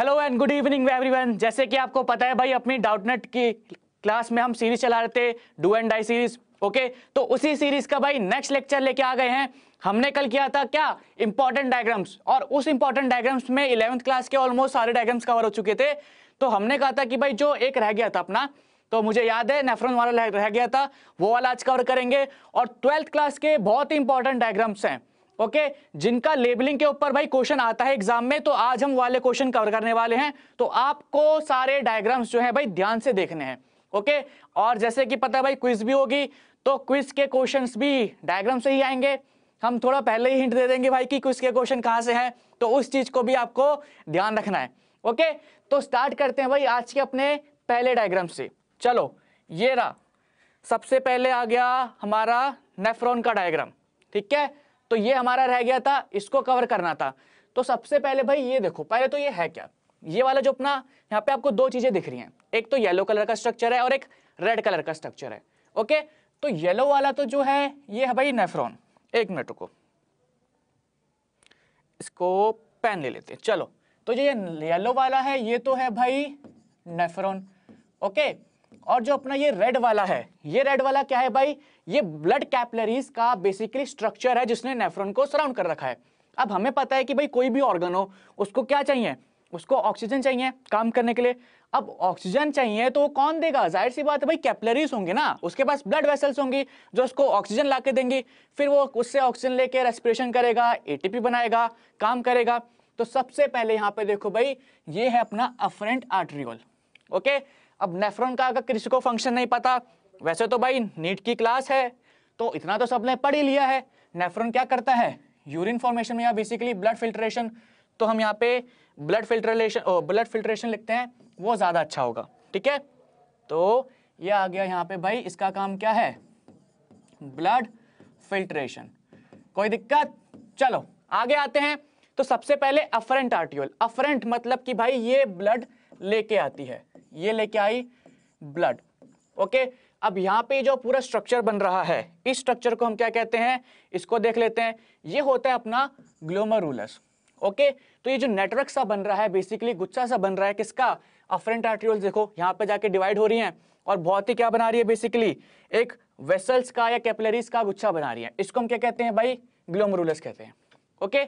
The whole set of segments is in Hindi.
Hello and good evening everyone जैसे कि आपको पता है भाई अपनी डाउटनेट की क्लास में हम सीरीज चला रहे थे do and die series okay तो उसी सीरीज का भाई नेक्स्ट लेक्चर लेके आ गए हैं हमने कल किया था क्या इंपॉर्टेंट डायग्राम्स और उस इंपॉर्टेंट डायग्राम्स में इलेवंथ क्लास के ऑलमोस्ट सारे डायग्राम्स कवर हो चुके थे तो हमने कहा था कि भाई जो एक रह गया था अपना तो मुझे याद है नेफ्रोन वाला रह गया था वो वाला आज कवर करेंगे और ट्वेल्थ क्लास के बहुत ही इंपॉर्टेंट डायग्राम्स हैं ओके जिनका लेबलिंग के ऊपर भाई क्वेश्चन आता है एग्जाम में तो आज हम वाले क्वेश्चन कवर करने वाले हैं तो आपको सारे डायग्राम्स जो है भाई ध्यान से देखने हैं ओके और जैसे कि पता है भाई क्विज भी होगी तो क्विज के क्वेश्चन भी डायग्राम से ही आएंगे हम थोड़ा पहले ही हिंट दे देंगे भाई कि क्विज के क्वेश्चन कहाँ से हैं तो उस चीज को भी आपको ध्यान रखना है ओके तो स्टार्ट करते हैं भाई आज के अपने पहले डायग्राम से चलो ये रहा सबसे पहले आ गया हमारा नेफ्रॉन का डायग्राम ठीक है तो ये हमारा रह गया था इसको कवर करना था तो सबसे पहले भाई ये देखो पहले तो ये है क्या ये वाला जो अपना यहाँ पे आपको दो चीजें दिख रही हैं एक तो येलो कलर का स्ट्रक्चर है और एक रेड कलर का स्ट्रक्चर है ओके तो येलो वाला तो जो है ये है भाई नेफ्रॉन एक मिनट को इसको पेन ले लेते हैं चलो तो जो ये येलो वाला है ये तो है भाई नेफ्रॉन ओके और जो अपना ये रेड वाला है ये रेड वाला क्या है भाई ये ब्लड कैपलरीज का बेसिकली स्ट्रक्चर है जिसने नेफ्रॉन को सराउंड कर रखा है अब हमें पता है कि भाई कोई भी ऑर्गन हो उसको क्या चाहिए उसको ऑक्सीजन चाहिए काम करने के लिए अब ऑक्सीजन चाहिए तो वो कौन देगा जाहिर सी बात है भाई कैपलरीज होंगे ना उसके पास ब्लड वेसल्स होंगी जो उसको ऑक्सीजन ला के देंगी फिर वो उससे ऑक्सीजन लेके रेस्पिरेशन करेगा एटीपी बनाएगा काम करेगा तो सबसे पहले यहाँ पे देखो भाई ये है अपना अफरेंट आर्ट्रियोल ओके okay? अब नेफ्रॉन का अगर किसी को फंक्शन नहीं पता वैसे तो भाई नीट की क्लास है तो इतना तो सबने पढ़ ही लिया है नेफ्रॉन क्या करता है यूरिन फॉर्मेशन में या बेसिकली ब्लड फिल्ट्रेशन तो हम यहाँ पे ब्लड फिल्ट्रेशन ब्लड फिल्ट्रेशन लिखते हैं वो ज़्यादा अच्छा होगा ठीक है तो ये आ गया यहाँ पे भाई इसका काम क्या है ब्लड फिल्ट्रेशन कोई दिक्कत चलो आगे आते हैं तो सबसे पहले अफरेंट आर्ट्यूल अफरेंट मतलब कि भाई ये ब्लड लेके आती है ये लेके आई ब्लड ओके अब यहाँ पे जो पूरा स्ट्रक्चर बन रहा है इस स्ट्रक्चर को हम क्या कहते हैं इसको देख लेते हैं ये होता है अपना ग्लोमरूलस ओके तो ये जो नेटवर्क सा बन रहा है बेसिकली गुच्छा सा बन रहा है किसका अफ्रेंट आर्ट्रियोल देखो यहाँ पे जाके डिवाइड हो रही है और बहुत ही क्या बना रही है बेसिकली एक वेसल्स का या कैपलरीज का गुच्छा बना रही है इसको हम क्या कहते हैं भाई ग्लोमरूलस कहते हैं ओके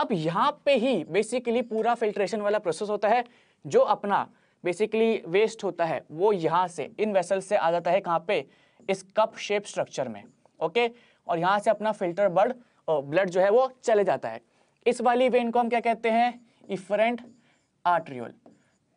अब यहाँ पे ही बेसिकली पूरा फिल्ट्रेशन वाला प्रोसेस होता है जो अपना बेसिकली वेस्ट होता है वो यहाँ से इन वेसल से आ जाता है कहाँ पे इस कप शेप स्ट्रक्चर में ओके और यहाँ से अपना फिल्टर बर्ड ब्लड जो है वो चले जाता है इस वाली वेन को हम क्या कहते हैं इफरेंट आर्ट्रियोल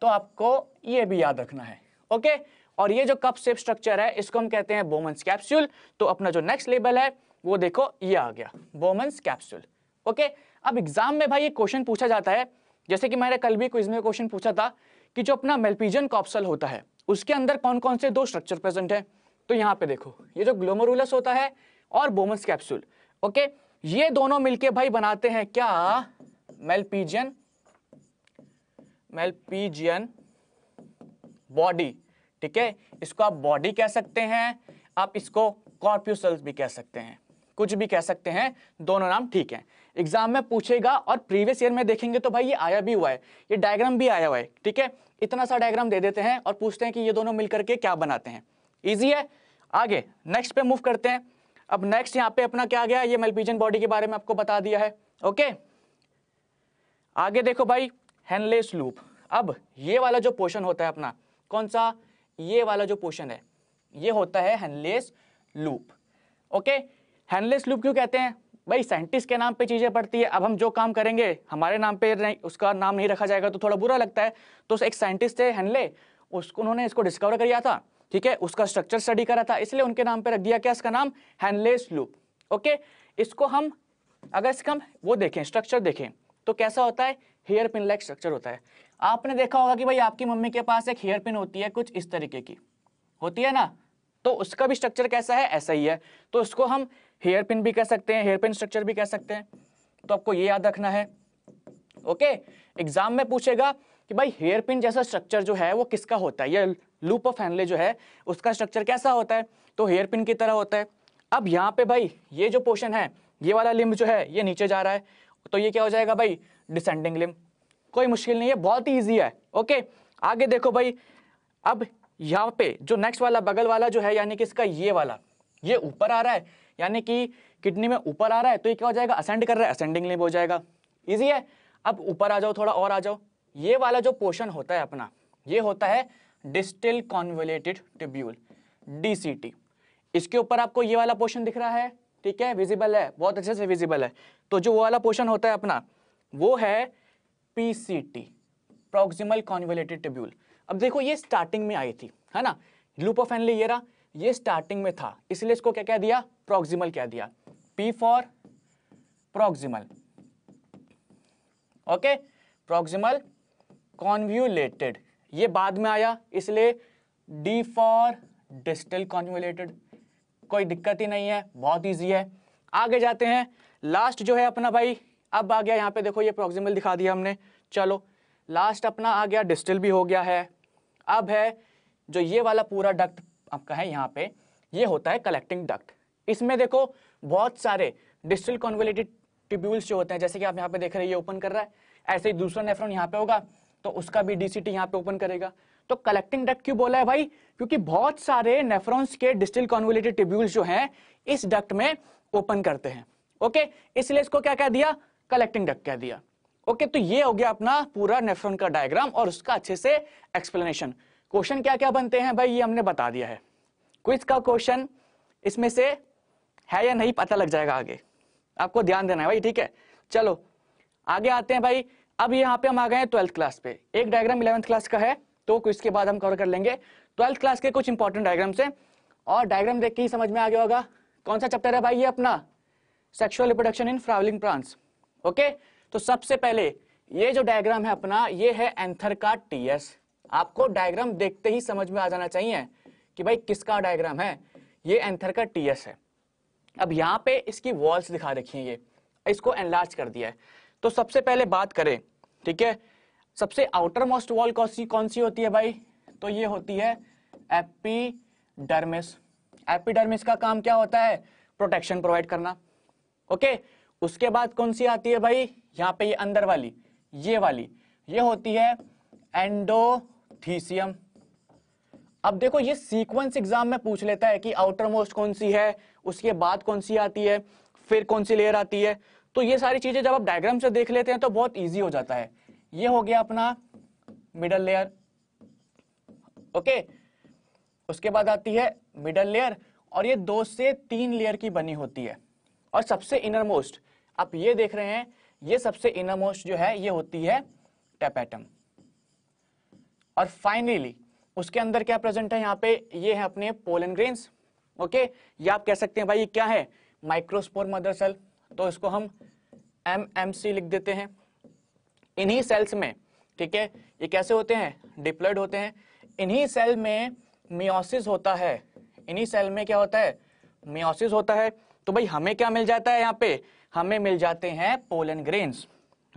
तो आपको ये भी याद रखना है ओके और ये जो कप शेप स्ट्रक्चर है इसको हम कहते हैं बोमन्स कैप्सूल तो अपना जो नेक्स्ट लेबल है वो देखो ये आ गया बोमन्स कैप्सूल ओके अब एग्जाम में भाई ये क्वेश्चन पूछा जाता है जैसे कि मैंने कल भी क्विज में क्वेश्चन पूछा था कि जो अपना मेल्पीजियन कॉप्सल होता है उसके अंदर कौन कौन से दो स्ट्रक्चर प्रेजेंट है तो यहाँ पे देखो ये जो ग्लोमोरुलस होता है और बोमस कैप्सूल ओके ये दोनों मिलके भाई बनाते हैं क्या मेल्पीजियन मेल्पीजियन बॉडी ठीक है इसको आप बॉडी कह सकते हैं आप इसको कॉर्प्यूसल्स भी कह सकते हैं कुछ भी कह सकते हैं दोनों नाम ठीक है एग्जाम में पूछेगा और प्रीवियस ईयर में देखेंगे तो भाई ये आया भी हुआ है ये डायग्राम भी आया हुआ है ठीक है इतना सा डायग्राम दे देते हैं और पूछते हैं कि ये दोनों मिलकर के क्या बनाते हैं ईजी है आगे नेक्स्ट पे मूव करते हैं अब नेक्स्ट यहाँ पे अपना क्या गया ये मेलपीजन बॉडी के बारे में आपको बता दिया है ओके आगे देखो भाई हैंडलेस लूप अब ये वाला जो पोर्शन होता है अपना कौन सा ये वाला जो पोर्शन है ये होता है Henle's loop okay Henle's loop क्यों कहते हैं भाई साइंटिस्ट के नाम पे चीज़ें पड़ती है अब हम जो काम करेंगे हमारे नाम पे नहीं उसका नाम नहीं रखा जाएगा तो थोड़ा बुरा लगता है तो एक साइंटिस्ट थे हेनले उसको उन्होंने इसको डिस्कवर किया था ठीक है उसका स्ट्रक्चर स्टडी करा था इसलिए उनके नाम पर रख दिया क्या इसका नाम हैनले लूप ओके इसको हम अगर इसका हम वो देखें स्ट्रक्चर देखें तो कैसा होता है हेयर पिन लाइक स्ट्रक्चर होता है आपने देखा होगा कि भाई आपकी मम्मी के पास एक हेयर पिन होती है कुछ इस तरीके की होती है ना तो उसका भी स्ट्रक्चर कैसा है ऐसा ही है तो उसको हम हेयर पिन भी कह सकते हैं हेयर पिन स्ट्रक्चर भी कह सकते हैं तो आपको ये याद रखना है ओके एग्जाम में पूछेगा कि भाई हेयर पिन जैसा स्ट्रक्चर जो है वो किसका होता है या लूप ऑफ हैंडले जो है उसका स्ट्रक्चर कैसा होता है तो हेयर पिन की तरह होता है अब यहाँ पे भाई ये जो पोर्शन है ये वाला लिम्ब जो है ये नीचे जा रहा है तो ये क्या हो जाएगा भाई डिसेंडिंग लिम्ब कोई मुश्किल नहीं है बहुत ही ईजी है ओके आगे देखो भाई अब यहाँ पे जो नेक्स्ट वाला बगल वाला जो है यानी कि इसका ये वाला ये ऊपर आ रहा है यानी कि किडनी में ऊपर आ रहा है तो ये क्या हो जाएगा असेंड कर रहा है असेंडिंग लिंब हो जाएगा ईजी है अब ऊपर आ जाओ थोड़ा और आ जाओ ये वाला जो पोर्शन होता है अपना ये होता है डिस्टिल कॉन्वलेटेड टिब्यूल डी इसके ऊपर आपको ये वाला पोर्शन दिख रहा है ठीक है विजिबल है बहुत अच्छे से विजिबल है तो जो वो वाला पोर्शन होता है अपना वो है P C T proximal convoluted tubule अब देखो ये स्टार्टिंग में आई थी है ना लूप ऑफ एनली ये रहा ये स्टार्टिंग में था इसलिए इसको क्या कह दिया प्रोक्सिमल कह दिया P for proximal okay proximal convoluted ये बाद में आया इसलिए डी फॉर डिस्टल कॉन्व्यूलेटेड कोई दिक्कत ही नहीं है बहुत ईजी है आगे जाते हैं लास्ट जो है अपना भाई अब आ गया यहाँ पे देखो ये प्रोक्सिमल दिखा दिया हमने चलो लास्ट अपना आ गया डिस्टल भी हो गया है अब है जो ये वाला पूरा डक्ट आपका है यहाँ पे ये होता है कलेक्टिंग डक्ट इसमें देखो बहुत सारे डिस्टल कॉन्वेलेटेड ट्यूब्यूल्स जो होते हैं जैसे कि आप यहाँ पे देख रहे हैं ये ओपन कर रहा है ऐसे ही दूसरा नेफ्रॉन यहाँ पे होगा तो उसका भी डीसीटी यहाँ पे ओपन करेगा तो कलेक्टिंग डक्ट क्यों बोला है भाई क्योंकि बहुत सारे नेफ्रॉन्स के डिस्टल कॉन्वेलेटेड ट्यूब्यूल्स जो है इस डक्ट में ओपन करते हैं ओके इसलिए इसको क्या कह दिया कलेक्टिंग डक्ट कह दिया ओके okay, तो ये हो गया अपना पूरा नेफ्रॉन का डायग्राम और उसका अच्छे से एक्सप्लेनेशन क्वेश्चन क्या क्या बनते हैं भाई ये हमने बता दिया है क्विज का क्वेश्चन इसमें से है या नहीं पता लग जाएगा आगे आपको ध्यान देना है भाई ठीक है चलो आगे आते हैं भाई अब यहाँ पे हम आ गए हैं ट्वेल्थ क्लास पे एक डायग्राम इलेवंथ क्लास का है तो क्विज के बाद हम कवर कर लेंगे ट्वेल्थ क्लास के कुछ इंपॉर्टेंट डायग्राम से और डायग्राम देख के ही समझ में आ गया होगा कौन सा चैप्टर है भाई ये अपना sexual reproduction in flowering plants okay तो सबसे पहले ये जो डायग्राम है अपना ये है एंथर का टीएस आपको डायग्राम देखते ही समझ में आ जाना चाहिए कि भाई किसका डायग्राम है ये एंथर का टीएस है अब यहाँ पे इसकी वॉल्स दिखा रखी है ये इसको एनलार्ज कर दिया है तो सबसे पहले बात करें ठीक है सबसे आउटर मोस्ट वॉल कौन सी कौन सी होती है भाई तो ये होती है एपीडर्मिस एपीडर्मिस का काम क्या होता है प्रोटेक्शन प्रोवाइड करना ओके उसके बाद कौन सी आती है भाई यहाँ पे ये अंदर वाली ये वाली ये होती है एंडो थीसियम अब देखो ये सीक्वेंस एग्जाम में पूछ लेता है कि आउटर मोस्ट कौन सी है उसके बाद कौन सी आती है फिर कौन सी लेयर आती है तो ये सारी चीजें जब आप डायग्राम से देख लेते हैं तो बहुत ईजी हो जाता है ये हो गया अपना मिडल लेयर ओके उसके बाद आती है मिडल लेयर और ये दो से तीन लेयर की बनी होती है और सबसे इनर मोस्ट आप ये देख रहे हैं ये सबसे इनर मोस्ट जो है ये होती है टेपेटम और फाइनली उसके अंदर क्या प्रेजेंट है यहाँ पे ये है अपने पोलन ग्रेन्स ओके ये आप कह सकते हैं भाई ये क्या है माइक्रोस्पोर मदर सेल तो इसको हम एम एम सी लिख देते हैं इन्हीं सेल्स में ठीक है ये कैसे होते हैं डिप्लॉयड होते हैं इन्हीं सेल में मियोसिस होता है इन्हीं सेल में क्या होता है मियोसिस होता है तो भाई हमें क्या मिल जाता है यहाँ पे हमें मिल जाते हैं पोलन ग्रेन्स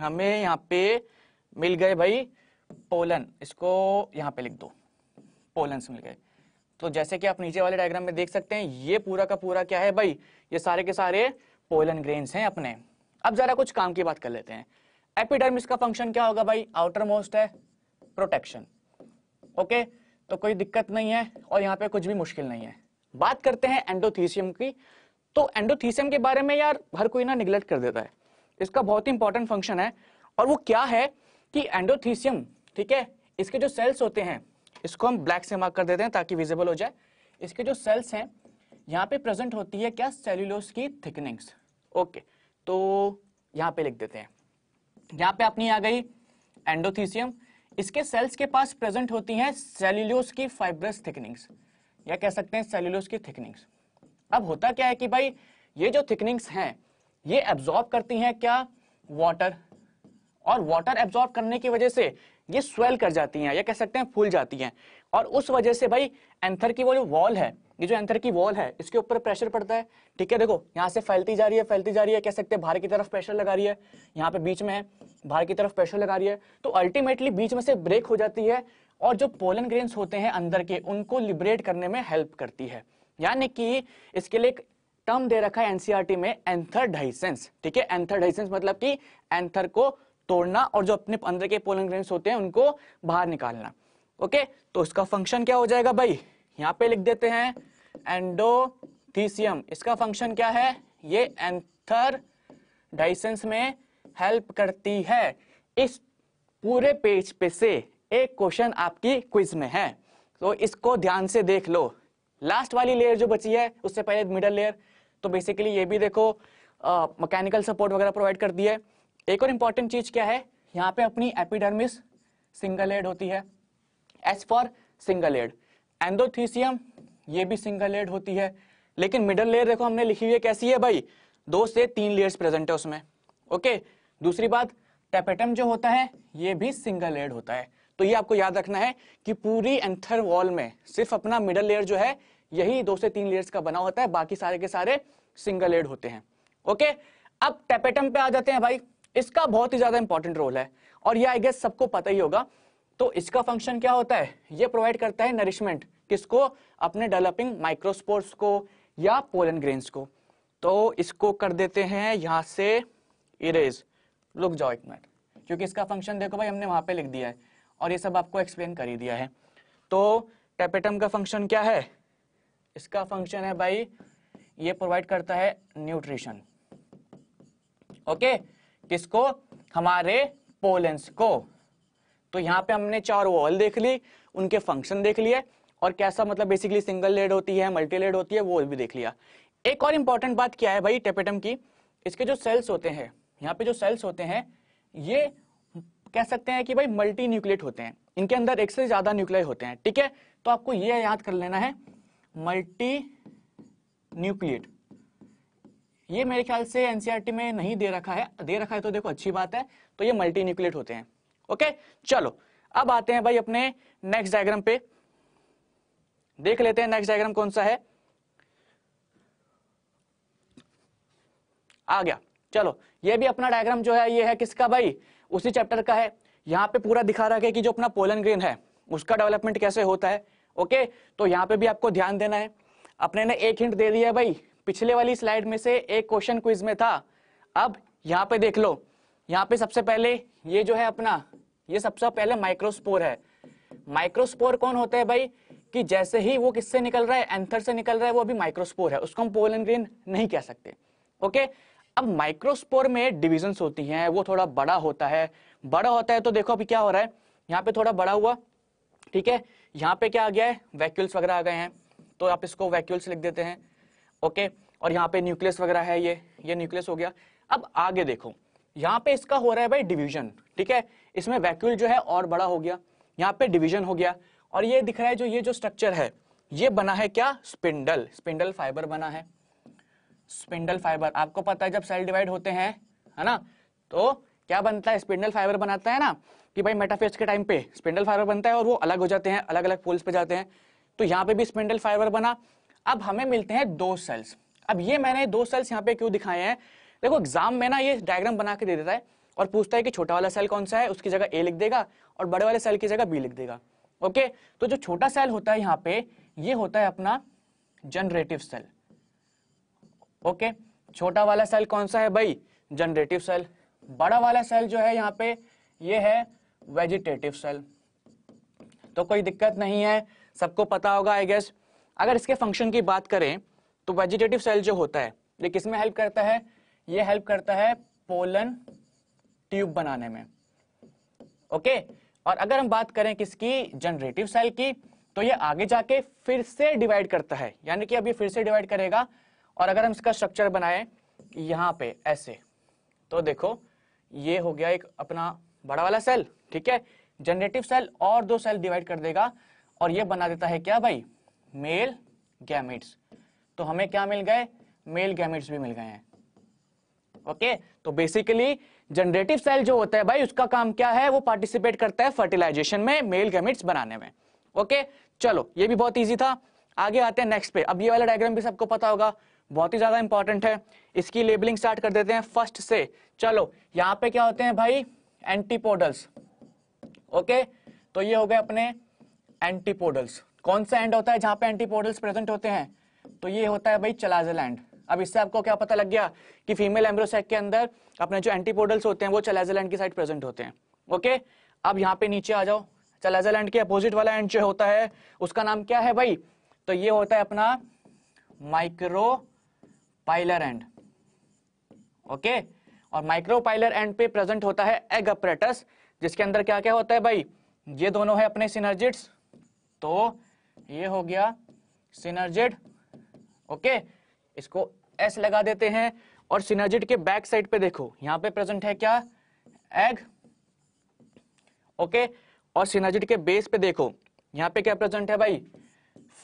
हमें यहाँ पे मिल गए भाई पोलन इसको यहाँ पे लिख दो पोलन मिल गए तो जैसे कि आप नीचे वाले डायग्राम में देख सकते हैं ये पूरा का पूरा क्या है भाई ये सारे के सारे पोलन ग्रेन्स हैं अपने अब जरा कुछ काम की बात कर लेते हैं एपिडर्मिस का फंक्शन क्या होगा भाई आउटर मोस्ट है प्रोटेक्शन ओके तो कोई दिक्कत नहीं है और यहाँ पे कुछ भी मुश्किल नहीं है बात करते हैं एंडोथीसियम की तो एंडोथीसियम के बारे में यार हर कोई ना निगलेक्ट कर देता है इसका बहुत ही इंपॉर्टेंट फंक्शन है और वो क्या है कि एंडोथीसियम ठीक है इसके जो सेल्स होते हैं इसको हम ब्लैक से मार्क कर देते हैं ताकि विजिबल हो जाए इसके जो सेल्स हैं यहाँ पे प्रेजेंट होती है क्या सेल्यूलोस की थिकनिंग्स ओके तो यहाँ पे लिख देते हैं यहाँ पे अपनी आ गई एंडोथीसियम इसके सेल्स के पास प्रेजेंट होती हैं सेल्यूलोस की फाइब्रस थिकनिंग्स या कह सकते हैं सेल्यूलोस की थिकनिंग्स अब होता क्या है कि भाई ये जो थिकनिंग्स हैं ये एब्जॉर्ब करती हैं क्या वाटर और वाटर एब्जॉर्ब करने की वजह से ये स्वेल कर जाती हैं या कह सकते हैं फूल जाती हैं और उस वजह से भाई एंथर की वो जो वॉल है ये जो एंथर की वॉल है इसके ऊपर प्रेशर पड़ता है ठीक है देखो यहाँ से फैलती जा रही है फैलती जा रही है कह सकते हैं बाहर की तरफ प्रेशर लगा रही है यहाँ पे बीच में है बाहर की तरफ प्रेशर लगा रही है तो अल्टीमेटली बीच में से ब्रेक हो जाती है और जो पोलन ग्रेन्स होते हैं अंदर के उनको लिबरेट करने में हेल्प करती है यानी कि इसके लिए टर्म दे रखा है एनसीआरटी e में एंथर डाइसेंस ठीक है एंथर डाइसेंस मतलब कि एंथर को तोड़ना और जो अपने अंदर के पोलन ग्रेन होते हैं उनको बाहर निकालना ओके तो इसका फंक्शन क्या हो जाएगा भाई यहाँ पे लिख देते हैं एंडोथीसियम इसका फंक्शन क्या है ये एंथर डाइसेंस में हेल्प करती है इस पूरे पेज पे से एक क्वेश्चन आपकी क्विज में है तो इसको ध्यान से देख लो लास्ट वाली लेयर जो बची है उससे पहले मिडल लेयर तो बेसिकली ये भी देखो मैकेनिकल सपोर्ट वगैरह प्रोवाइड करती है एक और इंपॉर्टेंट चीज क्या है यहां पे अपनी एपिडर्मिस सिंगल एड होती है एस फॉर सिंगल एड एंडोथीसियम ये भी सिंगल एड होती है लेकिन मिडल लेयर देखो हमने लिखी हुई है कैसी है भाई दो से तीन लेयर्स प्रेजेंट है उसमें ओके दूसरी बात टेपेटम जो होता है ये भी सिंगल एड होता है तो ये आपको याद रखना है कि पूरी एंथर वॉल में सिर्फ अपना मिडल लेयर जो है यही दो से तीन लेयर्स का बना होता है बाकी सारे के सारे सिंगल एड होते हैं ओके अब टेपेटम पे आ जाते हैं भाई इसका बहुत ही ज्यादा इंपॉर्टेंट रोल है और यह आई गेस सबको पता ही होगा तो इसका फंक्शन क्या होता है ये प्रोवाइड करता है नरिशमेंट किसको अपने डेवलपिंग माइक्रोस्पोर्ट्स को या पोलन ग्रेन्स को तो इसको कर देते हैं यहां से इरेज लुक जाओ एक मिनट क्योंकि इसका फंक्शन देखो भाई हमने वहां पे लिख दिया है और ये सब आपको एक्सप्लेन कर ही दिया है तो टेपेटम का फंक्शन क्या है इसका फंक्शन है भाई ये प्रोवाइड करता है न्यूट्रिशन ओके okay? किसको हमारे पोलेंस को तो यहां पे हमने चार वॉल देख ली उनके फंक्शन देख लिए और कैसा मतलब बेसिकली सिंगल लेड होती है मल्टी लेड होती है वो भी देख लिया एक और इंपॉर्टेंट बात क्या है भाई टेपेटम की इसके जो सेल्स होते हैं यहाँ पे जो सेल्स होते हैं ये कह सकते हैं कि भाई मल्टी न्यूक्लियट होते हैं इनके अंदर एक से ज्यादा न्यूक्लियर होते हैं ठीक है तो आपको यह याद कर लेना है मल्टी न्यूक्लियट ये मेरे ख्याल से एनसीईआरटी e में नहीं दे रखा है दे रखा है तो देखो अच्छी बात है तो ये मल्टी न्यूक्लियट होते हैं ओके चलो अब आते हैं भाई अपने नेक्स्ट डायग्राम पे देख लेते हैं नेक्स्ट डायग्राम कौन सा है आ गया चलो ये भी अपना डायग्राम जो है ये है किसका भाई उसी चैप्टर का है यहाँ पे पूरा दिखा रहा है कि जो अपना पोलन ग्रीन है उसका डेवलपमेंट कैसे होता है ओके तो यहाँ पे भी आपको ध्यान देना है अपने ने एक हिंट दे दिया है भाई पिछले वाली स्लाइड में से एक क्वेश्चन क्विज में था अब यहाँ पे देख लो यहाँ पे सबसे पहले ये जो है अपना ये सबसे पहले माइक्रोस्पोर है माइक्रोस्पोर कौन होता है भाई कि जैसे ही वो किससे निकल रहा है एंथर से निकल रहा है वो अभी माइक्रोस्पोर है उसको हम पोलन ग्रीन नहीं कह सकते ओके अब माइक्रोस्पोर में डिविजन होती हैं वो थोड़ा बड़ा होता है बड़ा होता है तो देखो अभी क्या हो रहा है यहाँ पे थोड़ा बड़ा हुआ ठीक है यहाँ पे क्या आ गया है वैक्यूल्स वगैरह आ गए हैं तो आप इसको वैक्यूल्स लिख देते हैं ओके और यहाँ पे न्यूक्लियस वगैरह है ये ये न्यूक्लियस हो गया अब आगे देखो यहाँ पे इसका हो रहा है भाई डिवीजन ठीक है इसमें वैक्यूल जो है और बड़ा हो गया यहाँ पे डिवीजन हो गया और ये दिख रहा है जो ये जो स्ट्रक्चर है ये बना है क्या स्पिंडल स्पिंडल फाइबर बना है स्पिंडल फाइबर आपको पता है जब सेल डिवाइड होते हैं है ना तो क्या बनता है स्पिंडल फाइबर बनाता है ना कि भाई मेटाफेज के टाइम पे स्पिंडल फाइबर बनता है और वो अलग हो जाते हैं अलग अलग पोल्स पे जाते हैं तो यहाँ पे भी स्पिंडल फाइबर बना अब हमें मिलते हैं दो सेल्स अब ये मैंने दो सेल्स यहाँ पे क्यों दिखाए हैं देखो एग्जाम में ना ये डायग्राम बना के दे देता है और पूछता है कि छोटा वाला सेल कौन सा है उसकी जगह ए लिख देगा और बड़े वाले सेल की जगह बी लिख देगा ओके तो जो छोटा सेल होता है यहाँ पे ये होता है अपना जनरेटिव सेल ओके छोटा वाला सेल कौन सा है भाई जनरेटिव सेल बड़ा वाला सेल जो है यहाँ पे ये है वेजिटेटिव सेल तो कोई दिक्कत नहीं है सबको पता होगा आई गेस अगर इसके फंक्शन की बात करें तो वेजिटेटिव सेल जो होता है ये किसमें हेल्प करता है ये हेल्प करता है पोलन ट्यूब बनाने में ओके और अगर हम बात करें किसकी जनरेटिव सेल की तो ये आगे जाके फिर से डिवाइड करता है यानी कि अब ये फिर से डिवाइड करेगा और अगर हम इसका स्ट्रक्चर बनाए यहां पे ऐसे तो देखो ये हो गया एक अपना बड़ा वाला सेल ठीक है जनरेटिव सेल और दो सेल डिवाइड कर देगा और ये बना देता है क्या भाई मेल गैमिट्स तो हमें क्या मिल गए मेल गैमिट्स भी मिल गए हैं ओके तो बेसिकली जनरेटिव सेल जो होता है भाई उसका काम क्या है वो पार्टिसिपेट करता है फर्टिलाइजेशन में मेल गैमिट्स बनाने में ओके चलो ये भी बहुत ईजी था आगे आते हैं नेक्स्ट पे अब ये वाला डायग्राम भी सबको पता होगा बहुत ही ज्यादा इंपॉर्टेंट है इसकी लेबलिंग स्टार्ट कर देते हैं फर्स्ट से चलो यहाँ पे क्या होते हैं भाई एंटीपोडल्स ओके तो ये हो गए अपने एंटीपोडल्स कौन सा एंड होता है जहां पे एंटीपोडल्स प्रेजेंट होते हैं तो ये होता है भाई चलाजल एंड अब इससे आपको क्या पता लग गया कि फीमेल एम्ब्रोसेक के अंदर अपने जो एंटीपोडल्स होते हैं वो चलाजल एंड की साइड प्रेजेंट होते हैं ओके अब यहाँ पे नीचे आ जाओ चलाजल एंड के अपोजिट वाला एंड जो होता है उसका नाम क्या है भाई तो ये होता है अपना माइक्रो पाइलर एंड ओके और माइक्रो पाइलर एंड पे प्रेजेंट होता है एग अपरेटस जिसके अंदर क्या क्या होता है भाई ये दोनों है अपने सिनर्जिट्स तो ये हो गया सिनर्जेड ओके इसको एस लगा देते हैं और सिनर्जेड के बैक साइड पे देखो यहां पे प्रेजेंट है क्या एग ओके और सिनर्जेड के बेस पे देखो यहां पे क्या प्रेजेंट है भाई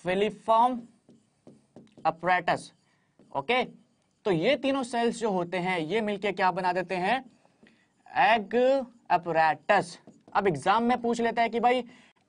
फिलिफॉर्म अपरेटस ओके तो ये तीनों सेल्स जो होते हैं ये मिलके क्या बना देते हैं एग अपरेटस अब एग्जाम में पूछ लेता है कि भाई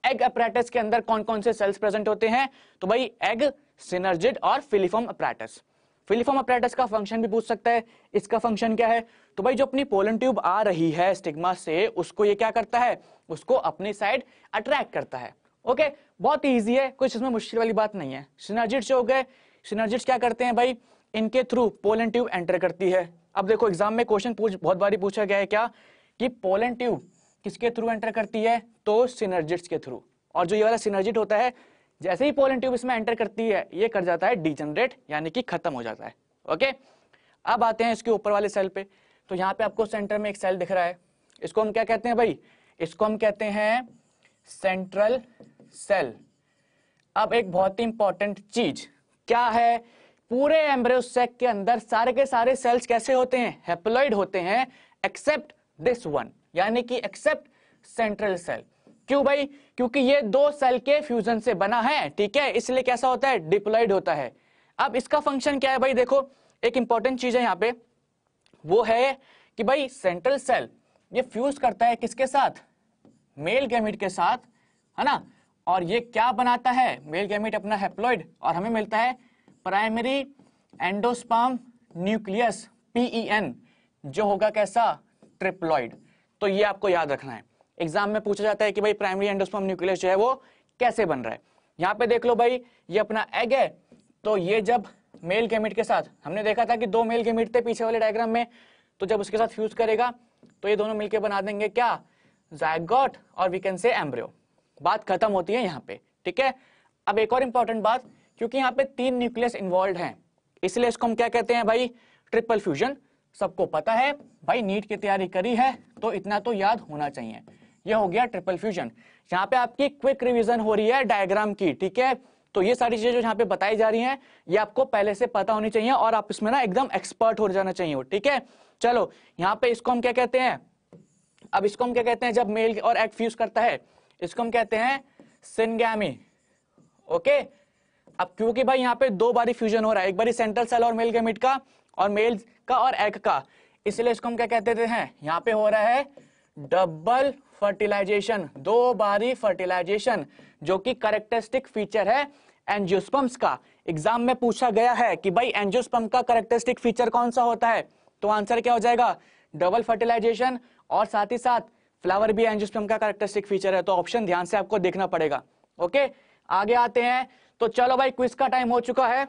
एग अपरेटस के अंदर कौन कौन से सेल्स प्रेजेंट होते हैं तो भाई एग सिनर्जिड और फिलिफॉर्म अपरेटस फिलिफॉर्म अपरेटस का फंक्शन भी पूछ सकता है इसका फंक्शन क्या है तो भाई जो अपनी पोलन ट्यूब आ रही है स्टिग्मा से उसको ये क्या करता है उसको अपनी साइड अट्रैक्ट करता है ओके बहुत ईजी है कुछ इसमें मुश्किल वाली बात नहीं है जो हो गए सिनर्जिट्स क्या करते हैं भाई इनके थ्रू पोलन ट्यूब एंटर करती है अब देखो एग्जाम में क्वेश्चन पूछ बहुत बारी पूछा गया है क्या कि पोलन ट्यूब किसके थ्रू एंटर करती है तो सिनर्जिट्स के थ्रू और जो ये वाला सिनर्जिट होता है जैसे ही पोलन ट्यूब इसमें एंटर करती है ये कर जाता है डिजनरेट यानी कि खत्म हो जाता है ओके अब आते हैं इसके ऊपर वाले सेल पे तो यहाँ पे आपको सेंटर में एक सेल दिख रहा है इसको हम क्या कहते हैं भाई इसको हम कहते हैं सेंट्रल सेल अब एक बहुत ही इंपॉर्टेंट चीज क्या है पूरे एम्ब्रियोसेक के अंदर सारे के सारे सेल्स कैसे होते हैं हेप्लॉइड होते हैं एक्सेप्ट दिस वन यानी कि एक्सेप्ट सेंट्रल सेल क्यों भाई क्योंकि ये दो सेल के फ्यूजन से बना है ठीक है इसलिए कैसा होता है डिप्लॉइड होता है अब इसका फंक्शन क्या है भाई देखो एक इंपॉर्टेंट चीज है यहां पे वो है कि भाई सेंट्रल सेल ये फ्यूज करता है किसके साथ मेल गैमिट के साथ है ना और ये क्या बनाता है मेल गैमिट अपना हैप्लॉइड और हमें मिलता है प्राइमरी एंडोस्पाम न्यूक्लियस पीईएन जो होगा कैसा ट्रिप्लॉइड तो ये आपको याद रखना है एग्जाम में पूछा जाता है कि भाई प्राइमरी एंडोस्पर्म न्यूक्लियस जो है वो कैसे बन रहा है यहाँ पे देख लो भाई ये अपना एग है तो ये जब मेल गेमिट के साथ हमने देखा था कि दो मेल गेमिट थे पीछे वाले डायग्राम में तो जब उसके साथ फ्यूज करेगा तो ये दोनों मिलकर बना देंगे क्या जायगॉट और वी कैन से एम्ब्रियो बात खत्म होती है यहाँ पे ठीक है अब एक और इंपॉर्टेंट बात क्योंकि यहाँ पे तीन न्यूक्लियस इन्वॉल्व है इसलिए इसको हम क्या कहते हैं भाई ट्रिपल फ्यूजन सबको पता है भाई नीट की तैयारी करी है तो इतना तो याद होना चाहिए यह हो गया ट्रिपल फ्यूजन यहाँ पे आपकी क्विक रिविजन हो रही है डायग्राम की ठीक है तो ये सारी चीजें जो यहाँ पे बताई जा रही हैं ये आपको पहले से पता होनी चाहिए और आप इसमें ना एकदम एक्सपर्ट हो जाना चाहिए ठीक है चलो यहाँ पे इसको हम क्या कहते हैं अब इसको हम क्या कहते हैं जब मेल और एग फ्यूज करता है इसको हम कहते हैं सिनगैमी ओके अब क्योंकि भाई यहाँ पे दो बारी फ्यूजन हो रहा है एक बारी सेंट्रल सेल और मेल गैमिट का और मेल का और एग का इसलिए इसको हम क्या कहते थे हैं यहाँ पे हो रहा है डबल फर्टिलाइजेशन दो बारी फर्टिलाइजेशन जो कि करेक्टरिस्टिक फीचर है एंजियोस्पम्स का एग्जाम में पूछा गया है कि भाई एंजियोस्पम का करेक्टरिस्टिक फीचर कौन सा होता है तो आंसर क्या हो जाएगा डबल फर्टिलाइजेशन और साथ ही साथ फ्लावर भी एंजियोस्पम का करेक्टरिस्टिक फीचर है तो ऑप्शन ध्यान से आपको देखना पड़ेगा ओके आगे आते हैं तो चलो भाई क्विज का टाइम हो चुका है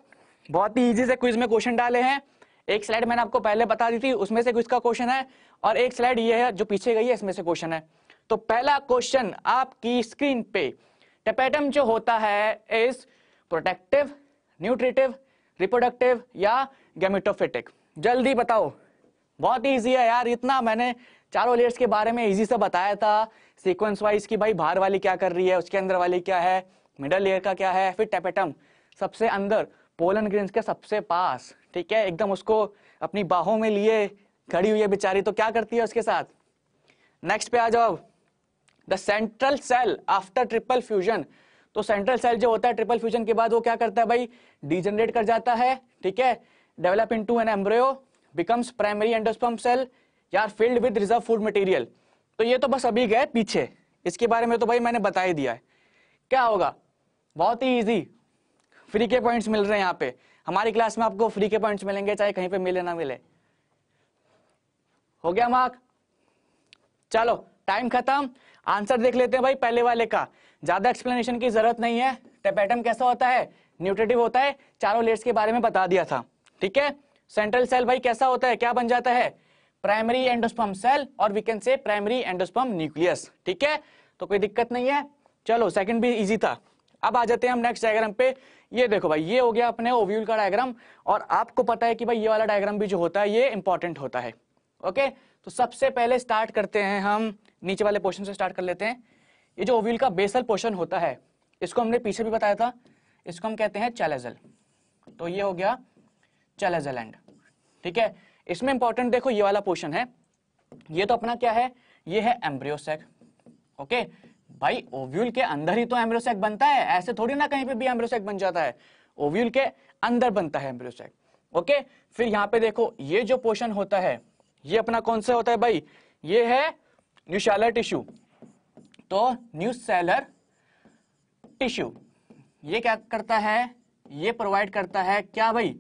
बहुत ही ईजी से क्विज में क्वेश्चन डाले हैं एक स्लाइड मैंने आपको पहले बता दी थी उसमें से कुछ का क्वेश्चन है और एक स्लाइड ये है जो पीछे गई है इसमें से क्वेश्चन है तो पहला क्वेश्चन आपकी स्क्रीन पे टेपेटम जो होता है इज प्रोटेक्टिव न्यूट्रिटिव रिप्रोडक्टिव या गेमिटोफिटिक जल्दी बताओ बहुत ईजी है यार इतना मैंने चारों लेयर्स के बारे में इजी से बताया था सीक्वेंस वाइज की भाई बाहर वाली क्या कर रही है उसके अंदर वाली क्या है मिडल लेयर का क्या है फिर टेपेटम सबसे अंदर पोलन ग्रीन्स के सबसे पास ठीक है एकदम उसको अपनी बाहों में लिए खड़ी हुई है बेचारी तो क्या करती है उसके साथ नेक्स्ट पे आ जाओ the central cell after triple fusion तो सेंट्रल सेल जो होता है ट्रिपल फ्यूजन के बाद वो क्या करता है भाई डिजनरेट कर जाता है ठीक है develop into an embryo becomes primary endosperm cell यार filled with reserve food material तो ये तो बस अभी गए पीछे इसके बारे में तो भाई मैंने बता ही दिया है क्या होगा बहुत ही ईजी फ्री के पॉइंट्स मिल रहे हैं यहाँ पे हमारी क्लास में आपको फ्री के पॉइंट्स मिलेंगे चाहे कहीं पे मिले ना मिले हो गया मार्क चलो टाइम खत्म आंसर देख लेते हैं भाई पहले वाले का ज्यादा एक्सप्लेनेशन की जरूरत नहीं है टेपेटम कैसा होता है न्यूट्रेटिव होता है चारों लेट्स के बारे में बता दिया था ठीक है सेंट्रल सेल भाई कैसा होता है क्या बन जाता है प्राइमरी एंडोस्पम सेल और we can say primary endosperm nucleus ठीक है तो कोई दिक्कत नहीं है चलो सेकंड भी इजी था अब आ जाते हैं हम नेक्स्ट डायग्राम पे ये देखो भाई ये हो गया अपने ओव्यूल का डायग्राम और आपको पता है कि भाई ये वाला डायग्राम भी जो होता है ये इंपॉर्टेंट होता है ओके तो सबसे पहले स्टार्ट करते हैं हम नीचे वाले पोर्शन से स्टार्ट कर लेते हैं ये जो ओव्यूल का बेसल पोर्शन होता है इसको हमने पीछे भी बताया था इसको हम कहते हैं चैलेजल तो ये हो गया चैलेजल एंड ठीक है इसमें इंपॉर्टेंट देखो ये वाला पोर्शन है ये तो अपना क्या है ये है एम्ब्रियोसेक ओके भाई ओव्यूल के अंदर ही तो एम्ब्रोसेक बनता है ऐसे थोड़ी ना कहीं पे भी एम्ब्रोसेक बन जाता है ओव्यूल के अंदर बनता है एम्ब्रोसेक ओके फिर यहां पे देखो ये जो पोर्शन होता है ये अपना कौन सा होता है भाई ये है न्यूशैलर टिश्यू तो न्यूसेलर टिश्यू ये क्या करता है ये प्रोवाइड करता है क्या भाई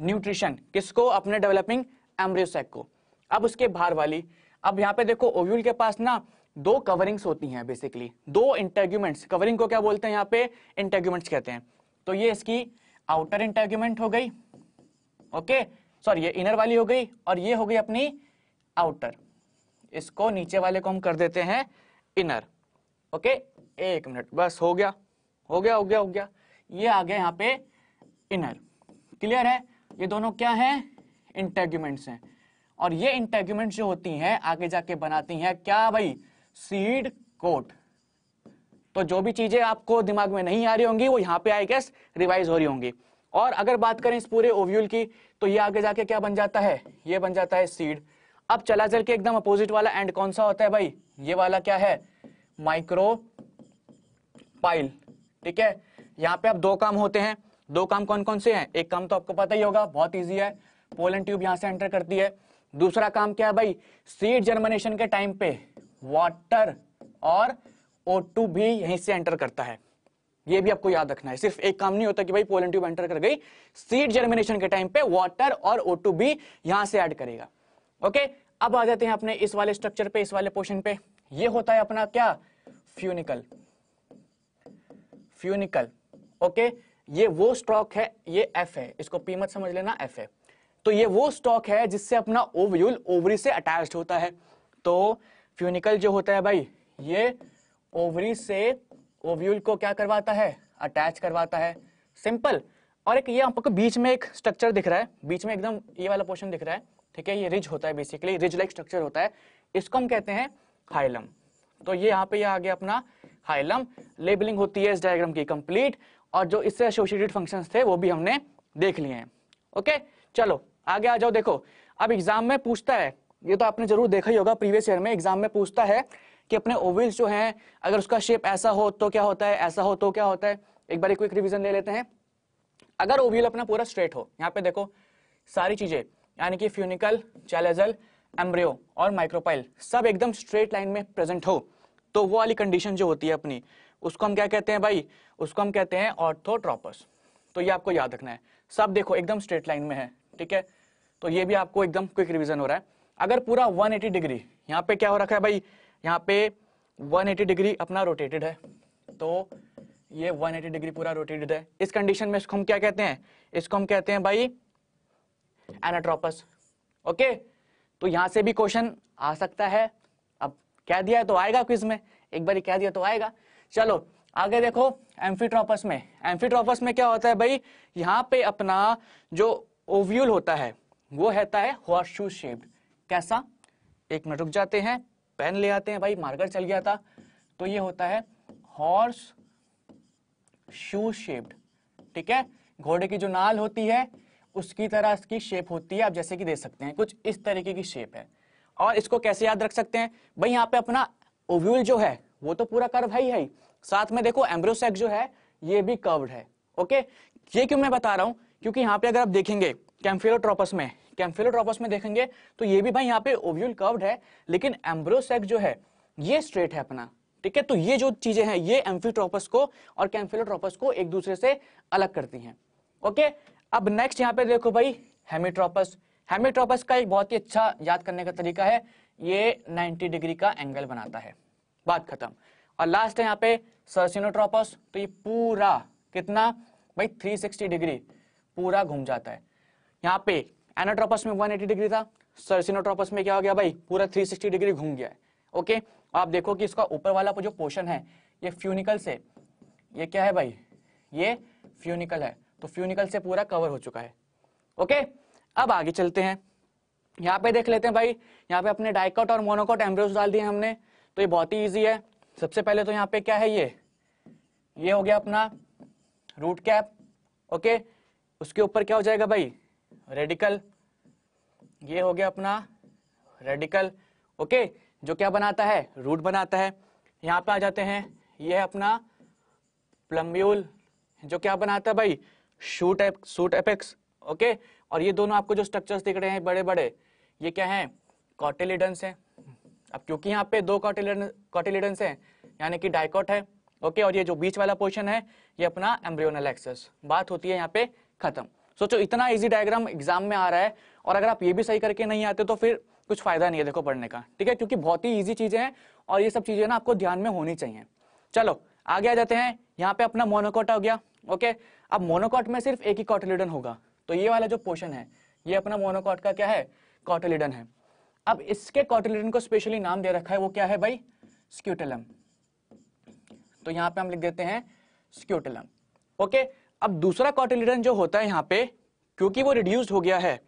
न्यूट्रिशन किसको अपने डेवलपिंग एम्ब्रियोसेक को अब उसके बाहर वाली अब यहां पे देखो ओव्यूल के पास ना दो कवरिंग्स होती हैं बेसिकली दो इंटेग्यूमेंट्स कवरिंग को क्या बोलते हैं यहाँ पे इंटेग्यूमेंट्स कहते हैं तो ये इसकी आउटर इंटेग्यूमेंट हो गई ओके सॉरी ये इनर वाली हो गई और ये हो गई अपनी आउटर इसको नीचे वाले को हम कर देते हैं इनर ओके एक मिनट बस हो गया हो गया हो गया हो गया ये आ गया यहाँ पे इनर क्लियर है ये दोनों क्या है इंटेग्यूमेंट्स हैं और ये इंटेग्यूमेंट्स जो होती हैं आगे जाके बनाती हैं क्या भाई सीड कोट तो जो भी चीजें आपको दिमाग में नहीं आ रही होंगी वो यहां पे आई गेस रिवाइज हो रही होंगी और अगर बात करें इस पूरे ओव्यूल की तो ये आगे जाके क्या बन जाता है ये बन जाता है सीड अब चला चल के एकदम अपोजिट वाला एंड कौन सा होता है भाई ये वाला क्या है माइक्रो पाइल ठीक है यहाँ पे अब दो काम होते हैं दो काम कौन कौन से हैं एक काम तो आपको पता ही होगा बहुत ईजी है पोलन ट्यूब यहां से एंटर करती है दूसरा काम क्या है भाई सीड जर्मिनेशन के टाइम पे वाटर और टू भी यहीं से एंटर करता है ये भी आपको याद रखना है सिर्फ एक काम नहीं होता कि भाई पोलन ट्यूब एंटर कर गई सीड जर्मिनेशन के टाइम पे वाटर और टू भी यहां से ऐड करेगा ओके अब आ जाते हैं अपने इस वाले स्ट्रक्चर पे इस वाले पोर्शन पे ये होता है अपना क्या फ्यूनिकल फ्यूनिकल ओके ये वो स्टॉक है ये एफ है इसको पी मत समझ लेना एफ है तो ये वो स्टॉक है जिससे अपना ओव्यूल ओवरी से अटैच होता है तो फ्यूनिकल जो होता है भाई ये ओवरी से ओव्यूल को क्या करवाता है अटैच करवाता है सिंपल और एक ये आपको बीच में एक स्ट्रक्चर दिख रहा है बीच में एकदम ये वाला पोर्शन दिख रहा है ठीक है ये रिज होता है बेसिकली रिज लाइक स्ट्रक्चर होता है इसको हम कहते हैं हाइलम तो ये यहाँ पे ये आ गया अपना हाइलम लेबलिंग होती है इस डायग्राम की कंप्लीट और जो इससे एसोसिएटेड फंक्शन थे वो भी हमने देख लिए हैं ओके चलो आगे आ जाओ देखो अब एग्जाम में पूछता है ये तो आपने जरूर देखा ही होगा प्रीवियस ईयर में एग्जाम में पूछता है कि अपने ओविल्स जो हैं अगर उसका शेप ऐसा हो तो क्या होता है ऐसा हो तो क्या होता है एक बार एक क्विक रिविजन ले लेते हैं अगर ओविल अपना पूरा स्ट्रेट हो यहाँ पे देखो सारी चीजें यानी कि फ्यूनिकल चैलेजल एम्ब्रियो और माइक्रोपाइल सब एकदम स्ट्रेट लाइन में प्रेजेंट हो तो वो वाली कंडीशन जो होती है अपनी उसको हम क्या कहते हैं भाई उसको हम कहते हैं ऑर्थोट्रॉपस तो ये आपको याद रखना है सब देखो एकदम स्ट्रेट लाइन में है ठीक है तो ये भी आपको एकदम क्विक रिविजन हो रहा है अगर पूरा 180 डिग्री यहाँ पे क्या हो रखा है भाई यहाँ पे 180 डिग्री अपना रोटेटेड है तो ये 180 डिग्री पूरा रोटेटेड है इस कंडीशन में इसको हम क्या कहते हैं इसको हम कहते हैं भाई एनाट्रोपस ओके तो यहां से भी क्वेश्चन आ सकता है अब कह दिया है तो आएगा क्विज में एक बार कह दिया तो आएगा चलो आगे देखो एम्फीट्रोपस में एम्फीट्रोपस में क्या होता है भाई यहाँ पे अपना जो ओव्यूल होता है वो रहता है हॉर्स शू शेप्ड कैसा एक मिनट रुक जाते हैं पेन ले आते हैं भाई मार्कर चल गया था तो ये होता है हॉर्स शू शेप्ड ठीक है घोड़े की जो नाल होती है उसकी तरह इसकी शेप होती है आप जैसे कि दे सकते हैं कुछ इस तरीके की शेप है और इसको कैसे याद रख सकते हैं भाई यहाँ पे अपना ओव्यूल जो है वो तो पूरा कर्व है ही है साथ में देखो एम्ब्रोसेक जो है ये भी कर्व्ड है ओके ये क्यों मैं बता रहा हूं क्योंकि यहाँ पे अगर आप देखेंगे कैम्फेलोट्रोपस में ड्रॉपर्स में देखेंगे तो ये भी भाई यहाँ पे ओव्यूल कर्व्ड है लेकिन एम्ब्रोसेक जो है ये स्ट्रेट है अपना ठीक है तो ये जो चीजें हैं ये एम्फीट्रोपस को और कैम्फिलोट्रोपस को एक दूसरे से अलग करती हैं ओके अब नेक्स्ट यहाँ पे देखो भाई हेमीट्रोपस हेमीट्रोपस का एक बहुत ही अच्छा याद करने का तरीका है ये 90 डिग्री का एंगल बनाता है बात खत्म और लास्ट है यहाँ पे सर्सिनोट्रोपस तो ये पूरा कितना भाई 360 डिग्री पूरा घूम जाता है यहाँ पे एनाट्रोपस में 180 डिग्री था सरसिनोट्रोपस में क्या हो गया भाई पूरा 360 डिग्री घूम गया है ओके आप देखो कि इसका ऊपर वाला जो पोर्शन है ये फ्यूनिकल से ये क्या है भाई ये फ्यूनिकल है तो फ्यूनिकल से पूरा कवर हो चुका है ओके अब आगे चलते हैं यहाँ पे देख लेते हैं भाई यहाँ पे अपने डाइकोट और मोनोकोट एम्ब्रियोस डाल दिए हमने तो ये बहुत ही ईजी है सबसे पहले तो यहाँ पे क्या है ये ये हो गया अपना रूट कैप ओके उसके ऊपर क्या हो जाएगा भाई रेडिकल ये हो गया अपना रेडिकल ओके जो क्या बनाता है रूट बनाता है यहाँ पे आ जाते हैं ये है अपना प्लम्ब्यूल जो क्या बनाता है भाई शूट एप, शूट एपेक्स ओके और ये दोनों आपको जो स्ट्रक्चर्स दिख रहे हैं बड़े बड़े ये क्या है कॉटेलिडन्स हैं अब क्योंकि यहाँ पे दो कॉटेलिडन्स हैं यानी कि डायकॉट है ओके और ये जो बीच वाला पोर्शन है ये अपना एम्ब्रियोनल एक्सेस बात होती है यहाँ पे खत्म सोचो इतना इजी डायग्राम एग्जाम में आ रहा है और अगर आप ये भी सही करके नहीं आते तो फिर कुछ फायदा नहीं है देखो पढ़ने का ठीक है क्योंकि बहुत ही ईजी चीजें हैं और ये सब चीजें ना आपको ध्यान में होनी चाहिए चलो आगे आ जाते हैं यहाँ पे अपना मोनोकोट हो गया ओके अब मोनोकोट में सिर्फ एक ही कॉटोलिडन होगा तो ये वाला जो पोर्शन है ये अपना मोनोकोट का क्या है कॉटोलिडन है अब इसके कॉटोलिडन को स्पेशली नाम दे रखा है वो क्या है भाई स्क्यूटलम तो यहाँ पे हम लिख देते हैं स्क्यूटलम ओके अब दूसरा कॉटिलिडन जो होता है यहाँ पे क्योंकि वो रिड्यूस्ड हो गया है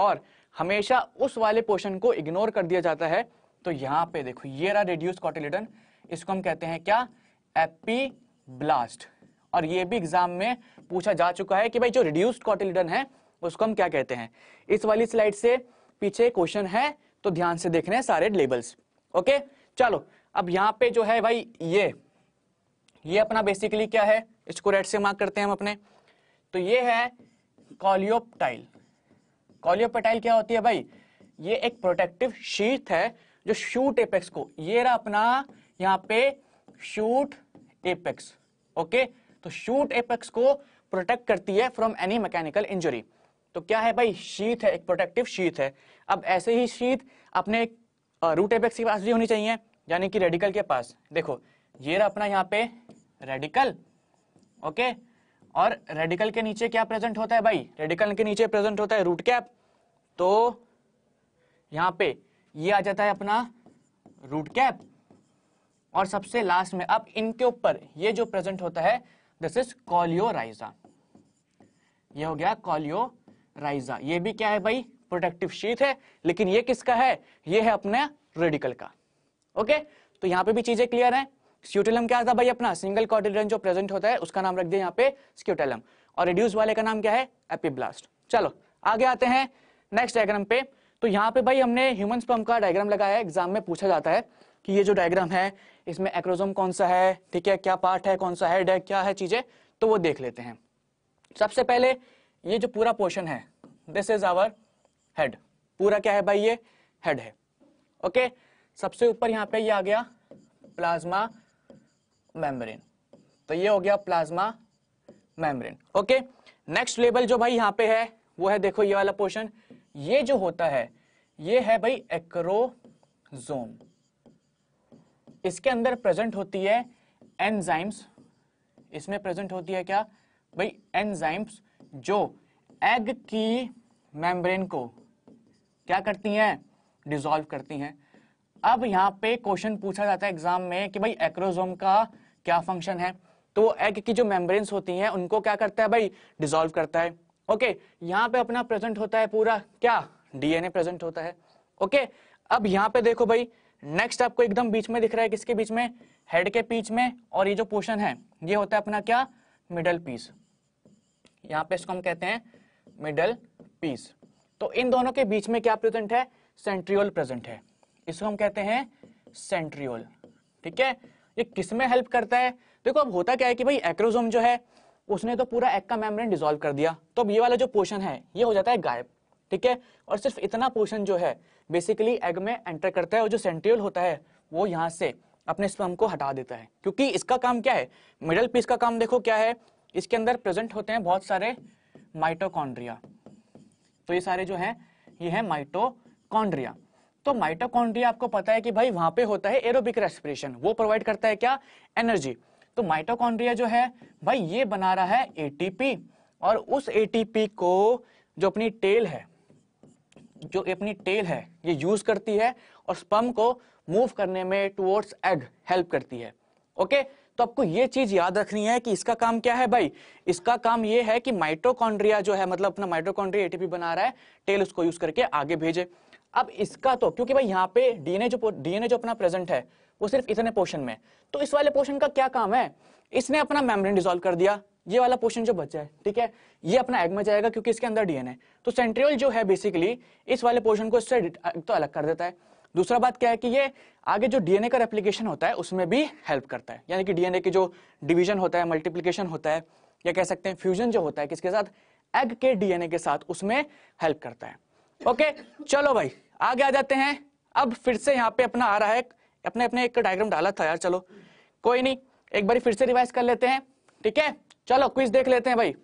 और हमेशा उस वाले पोर्शन को इग्नोर कर दिया जाता है तो यहाँ पे देखो ये रहा रिड्यूस कॉटिलिडन इसको हम कहते हैं क्या एपी ब्लास्ट और ये भी एग्जाम में पूछा जा चुका है कि भाई जो रिड्यूस्ड कॉटिलिडन है उसको हम क्या कहते हैं इस वाली स्लाइड से पीछे क्वेश्चन है तो ध्यान से देख रहे हैं सारे लेबल्स ओके चलो अब यहाँ पे जो है भाई ये ये अपना बेसिकली क्या है इसको रेड से मार्क करते हैं हम अपने तो ये है कॉलियोपटाइल कॉलियोपटाइल क्या होती है भाई ये एक प्रोटेक्टिव शीत है जो शूट एपेक्स को ये रहा अपना यहाँ पे शूट एपेक्स ओके तो शूट एपेक्स को प्रोटेक्ट करती है फ्रॉम एनी मैकेनिकल इंजरी तो क्या है भाई शीत है एक प्रोटेक्टिव शीत है अब ऐसे ही शीत अपने रूट एपेक्स के पास भी होनी चाहिए यानी कि रेडिकल के पास देखो ये रहा अपना यहाँ पे रेडिकल ओके और रेडिकल के नीचे क्या प्रेजेंट होता है भाई रेडिकल के नीचे प्रेजेंट होता है रूट कैप तो यहाँ पे ये आ जाता है अपना रूट कैप और सबसे लास्ट में अब इनके ऊपर ये जो प्रेजेंट होता है दिस इज कॉलियोराइजा ये हो गया कॉलियोराइजा ये भी क्या है भाई प्रोटेक्टिव शीट है लेकिन ये किसका है ये है अपने रेडिकल का ओके तो यहां पे भी चीजें क्लियर है स्क्यूटेलम क्या था भाई अपना सिंगल कॉर्डियल जो प्रेजेंट होता है उसका नाम रख दिया यहाँ पे स्क्यूटेलम और रिड्यूस वाले का नाम क्या है एपिब्लास्ट चलो आगे आते हैं नेक्स्ट डायग्राम पे तो यहाँ पे भाई हमने ह्यूमन स्पम का डायग्राम लगाया है एग्जाम में पूछा जाता है कि ये जो डायग्राम है इसमें एक्रोजोम कौन सा है ठीक है क्या पार्ट है कौन सा हेड है क्या है चीजें तो वो देख लेते हैं सबसे पहले ये जो पूरा पोर्शन है दिस इज आवर हेड पूरा क्या है भाई ये हेड है ओके सबसे ऊपर यहाँ पे ये आ गया प्लाज्मा मेम्ब्रेन तो ये हो गया plasma membrane okay next level जो भाई यहां पे है वो है देखो ये वाला पोर्शन ये जो होता है ये है भाई एक्रोजोम इसके अंदर प्रेजेंट होती है एंजाइम्स इसमें प्रेजेंट होती है क्या भाई एंजाइम्स जो एग की मेम्ब्रेन को क्या करती हैं डिसॉल्व करती हैं अब यहां पे क्वेश्चन पूछा जाता है एग्जाम में कि भाई एक्रोजोम का क्या फंक्शन है तो वो एग की जो मेम्ब्रेन्स होती हैं उनको क्या करता है भाई डिजोल्व करता है ओके यहाँ पे अपना प्रेजेंट होता है पूरा क्या डीएनए प्रेजेंट होता है ओके अब यहाँ पे देखो भाई नेक्स्ट आपको एकदम बीच में दिख रहा है किसके बीच में हेड के बीच में और ये जो पोर्शन है ये होता है अपना क्या मिडल पीस यहाँ पे इसको हम कहते हैं मिडल पीस तो इन दोनों के बीच में क्या प्रेजेंट है सेंट्रियोल प्रेजेंट है इसको हम कहते हैं सेंट्रियोल ठीक है ये किस में हेल्प करता है देखो अब होता क्या है कि भाई एक्रोजोम जो है उसने तो पूरा एग का मेम्ब्रेन डिजोल्व कर दिया तो अब ये वाला जो पोर्शन है ये हो जाता है गायब ठीक है और सिर्फ इतना पोर्शन जो है बेसिकली एग में एंटर करता है और जो सेंट्रियल होता है वो यहाँ से अपने स्पर्म को हटा देता है क्योंकि इसका काम क्या है मिडल पीस का काम देखो क्या है इसके अंदर प्रेजेंट होते हैं बहुत सारे माइटोकॉन्ड्रिया तो ये सारे जो है ये है माइटोकॉन्ड्रिया तो माइटोकॉन्ड्रिया आपको पता है कि भाई वहां पे होता है एरोबिक रेस्पिरेशन वो प्रोवाइड करता है क्या एनर्जी तो माइटोकॉन्ड्रिया जो है भाई ये बना रहा है एटीपी और उस एटीपी को जो अपनी टेल है जो अपनी टेल है ये यूज करती है और स्पम को मूव करने में टुवर्ड्स एग हेल्प करती है ओके तो आपको ये चीज याद रखनी है कि इसका काम क्या है भाई इसका काम ये है कि माइटोकॉन्ड्रिया जो है मतलब अपना माइटोकॉन्ड्रिया एटीपी बना रहा है टेल उसको यूज करके आगे भेजे अब इसका तो क्योंकि भाई यहाँ पे डीएनए जो डीएनए जो अपना प्रेजेंट है वो सिर्फ इतने पोर्शन में तो इस वाले पोर्शन का क्या काम है इसने अपना मेम्ब्रेन डिजोल्व कर दिया ये वाला पोर्शन जो बचा है ठीक है ये अपना एग में जाएगा क्योंकि इसके अंदर डीएनए तो सेंट्रियोल जो है बेसिकली इस वाले पोर्शन को इससे तो अलग कर देता है दूसरा बात क्या है कि ये आगे जो डीएनए का रेप्लीकेशन होता है उसमें भी हेल्प करता है यानी कि डीएनए की जो डिवीजन होता है मल्टीप्लीकेशन होता है या कह सकते हैं फ्यूजन जो होता है किसके साथ एग के डीएनए के साथ उसमें हेल्प करता है ओके चलो भाई आगे आ जाते हैं अब फिर से यहाँ पे अपना आ रहा है अपने अपने एक डायग्राम डाला था यार चलो कोई नहीं एक बार फिर से रिवाइज कर लेते हैं ठीक है चलो क्विज देख लेते हैं भाई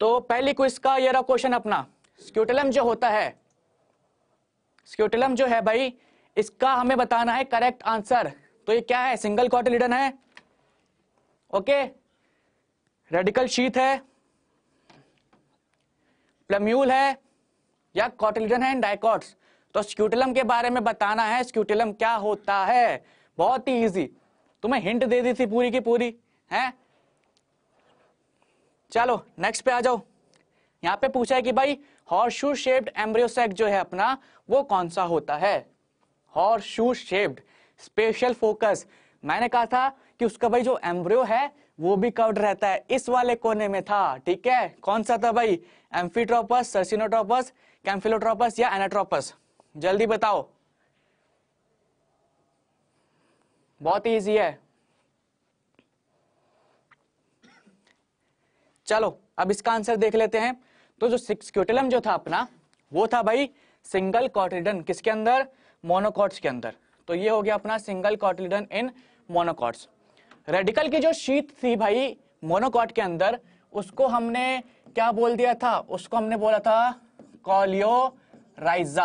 तो पहली क्विज का ये रहा क्वेश्चन अपना स्क्यूटलम जो होता है स्क्यूटलम जो है भाई इसका हमें बताना है करेक्ट आंसर तो ये क्या है सिंगल कॉटिलिडन है ओके रेडिकल शीत है प्लम्यूल है या कॉटिलीडन है डायकॉट्स तो स्क्यूटिलम के बारे में बताना है स्क्यूटिलम क्या होता है बहुत ही इजी तुम्हें हिंट दे दी थी पूरी की पूरी है चलो नेक्स्ट पे आ जाओ यहां पे पूछा है कि भाई हॉर्सू शेप्ड एम्ब्रियोसेक जो है अपना वो कौन सा होता है शू शेप्ड स्पेशल फोकस मैंने कहा था कि उसका भाई जो एम्ब्रियो है वो भी कवर्ड रहता है इस वाले कोने में था ठीक है कौन सा था भाई एम्फीट्रोपस सर्सिनोट्रोपस कैम्फिलोट्रोपस या एनाट्रोपस जल्दी बताओ बहुत इजी है चलो अब इसका आंसर देख लेते हैं तो जो सिक्सक्यूटलम जो था अपना वो था भाई सिंगल कॉटिडन किसके अंदर मोनोकॉट्स के अंदर तो ये हो गया अपना single cotyledon in monocots radicle की जो शीत थी भाई मोनोकॉट के अंदर उसको हमने क्या बोल दिया था उसको हमने बोला था कॉलियोराइजा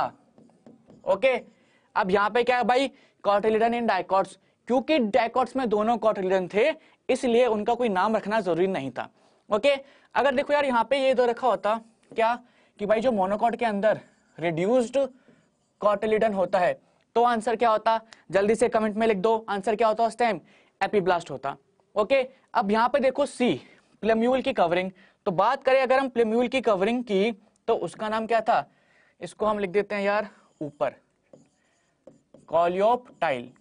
ओके अब यहां पे क्या है भाई कॉटिलिडन इन डायकॉट्स क्योंकि डायकॉट्स में दोनों कॉटिलिडन थे इसलिए उनका कोई नाम रखना जरूरी नहीं था ओके अगर देखो यार यहां पे ये दो रखा होता क्या कि भाई जो मोनोकॉट के अंदर रिड्यूस्ड कॉटिलिडन होता है तो आंसर क्या होता जल्दी से कमेंट में लिख दो आंसर क्या होता उस टाइम एपीब्लास्ट होता ओके अब यहाँ पे देखो सी प्लेम्यूल की कवरिंग तो बात करें अगर हम प्लेम्यूल की कवरिंग की तो उसका नाम क्या था इसको हम लिख देते हैं यार ऊपर कॉलियोप टाइल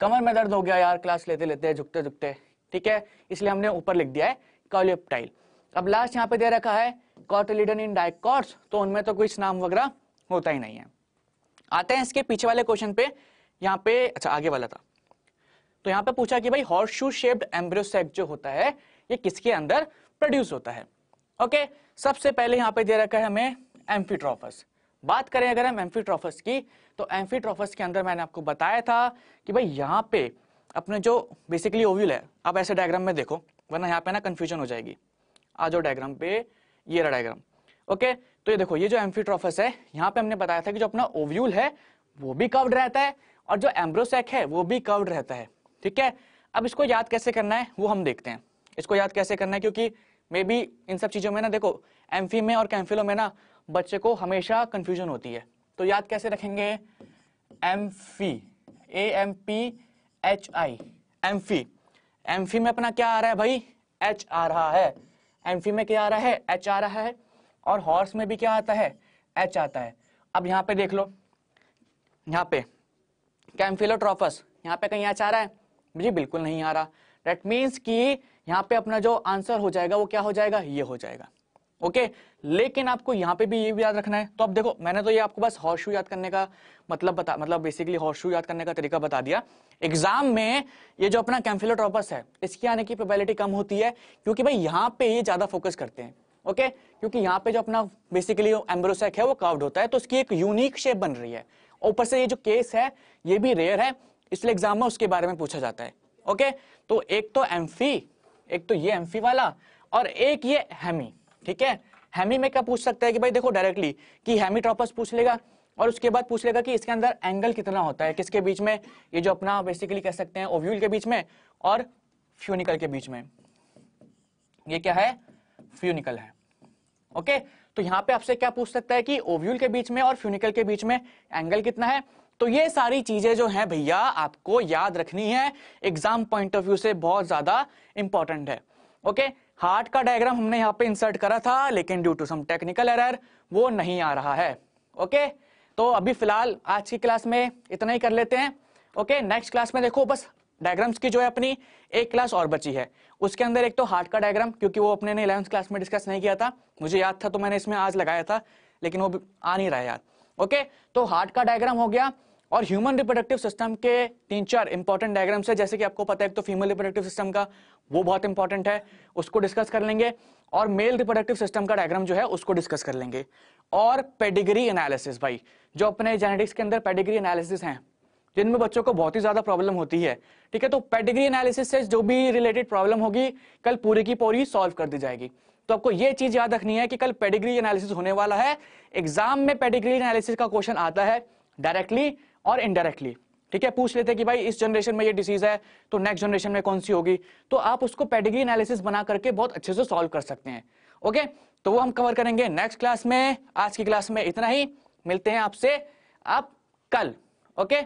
कमर में दर्द हो गया यार क्लास लेते लेते झुकते झुकते ठीक है इसलिए हमने ऊपर लिख दिया है कॉलियोप अब लास्ट यहाँ पे दे रखा है कॉटोलिडन इन डाइकॉर्ड्स तो उनमें तो कुछ नाम वगैरह होता ही नहीं है आते हैं इसके पीछे वाले क्वेश्चन पे यहाँ पे अच्छा आगे वाला था तो यहां पे पूछा कि भाई हॉर्स शू शेप्ड एम्ब्रियोसेक जो होता है ये किसके अंदर प्रोड्यूस होता है ओके सबसे पहले यहां पे दे रखा है हमें एम्फीट्रोफस बात करें अगर हम एम्फीट्रोफस की तो एम्फीट्रोफस के अंदर मैंने आपको बताया था कि भाई यहां पे अपने जो बेसिकली ओव्यूल है आप ऐसे डायग्राम में देखो वरना यहाँ पे ना कंफ्यूजन हो जाएगी आ जाओ डायग्राम पे ये रहा डायग्राम ओके तो ये देखो ये जो एम्फीट्रोफस है यहाँ पे हमने बताया था कि जो अपना ओव्यूल है वो भी कव्ड रहता है और जो एम्ब्रोसेक है वो भी कव्ड रहता है ठीक है अब इसको याद कैसे करना है वो हम देखते हैं इसको याद कैसे करना है क्योंकि मे बी इन सब चीज़ों में ना देखो एम में और कैम्फिलो में ना बच्चे को हमेशा कन्फ्यूजन होती है तो याद कैसे रखेंगे amphi A M P H I amphi amphi में अपना क्या आ रहा है भाई एच आ रहा है एम फी में क्या आ रहा है एच आ रहा है और हॉर्स में भी क्या आता है एच आता है अब यहाँ पे देख लो यहाँ पे कैम्फिलोट्रॉफस यहाँ पे कहीं एच आ रहा है मुझे बिल्कुल नहीं आ रहा डेट मीन्स कि यहाँ पे अपना जो आंसर हो जाएगा वो क्या हो जाएगा ये हो जाएगा ओके okay? लेकिन आपको यहाँ पे भी ये भी याद रखना है तो अब देखो मैंने तो ये आपको बस हॉर्शू याद करने का मतलब बता मतलब बेसिकली हॉर्शू याद करने का तरीका बता दिया एग्जाम में ये जो अपना कैम्फिलोट्रॉपस है इसके आने की प्रोबेबिलिटी कम होती है क्योंकि भाई यहाँ पे ये ज्यादा फोकस करते हैं ओके क्योंकि यहाँ पे जो अपना बेसिकली एम्ब्रोसैक है वो काउड होता है तो उसकी एक यूनिक शेप बन रही है ऊपर से ये जो केस है ये भी रेयर है इसलिए एग्जाम में उसके बारे में पूछा जाता है ओके तो एक तो एम्फी एक तो ये एम्फी वाला और एक ये हेमी ठीक है हेमी में क्या पूछ सकता है कि भाई देखो डायरेक्टली कि ट्रॉपस पूछ लेगा और उसके बाद पूछ लेगा कि इसके अंदर एंगल कितना होता है किसके बीच में ये जो अपना बेसिकली कह सकते हैं ओव्यूल के बीच में और फ्यूनिकल के बीच में ये क्या है फ्यूनिकल है ओके तो यहां पे आपसे क्या पूछ सकता है कि ओव्यूल के बीच में और फ्यूनिकल के बीच में एंगल कितना है तो ये सारी चीजें जो हैं भैया आपको याद रखनी है एग्जाम पॉइंट ऑफ व्यू से बहुत ज्यादा इंपॉर्टेंट है ओके हार्ट का डायग्राम हमने यहाँ पे इंसर्ट करा था लेकिन due to some technical error वो नहीं आ रहा है ओके तो अभी फिलहाल आज की क्लास में इतना ही कर लेते हैं ओके नेक्स्ट क्लास में देखो बस डायग्राम्स की जो है अपनी एक क्लास और बची है उसके अंदर एक तो हार्ट का डायग्राम क्योंकि वो अपने ने इलेवंथ क्लास में डिस्कस नहीं किया था मुझे याद था तो मैंने इसमें आज लगाया था लेकिन वो आ नहीं रहा यार ओके तो हार्ट का डायग्राम हो गया और ह्यूमन रिप्रोडक्टिव सिस्टम के तीन चार इंपॉर्टेंट डायग्राम्स है जैसे कि आपको पता है तो फीमेल रिप्रोडक्टिव सिस्टम का वो बहुत इंपॉर्टेंट है उसको डिस्कस कर लेंगे और मेल रिप्रोडक्टिव सिस्टम का डायग्राम जो है उसको डिस्कस कर लेंगे और पेडिग्री एनालिसिस भाई जो अपने जेनेटिक्स के अंदर पेडिग्री एनालिसिस हैं जिनमें बच्चों को बहुत ही ज्यादा प्रॉब्लम होती है ठीक है तो पेडिग्री एनालिसिस से जो भी रिलेटेड प्रॉब्लम होगी कल पूरी की पूरी सॉल्व कर दी जाएगी तो आपको ये चीज याद रखनी है कि कल पेडिग्री एनालिसिस होने वाला है एग्जाम में पेडिग्री एनालिसिस का क्वेश्चन आता है डायरेक्टली और इनडायरेक्टली ठीक है पूछ लेते कि भाई इस जनरेशन में ये डिसीज है तो नेक्स्ट जनरेशन में कौन सी होगी तो आप उसको पेडिग्री एनालिसिस बना करके बहुत अच्छे से सॉल्व कर सकते हैं ओके तो वो हम कवर करेंगे नेक्स्ट क्लास में आज की क्लास में इतना ही मिलते हैं आपसे आप कल ओके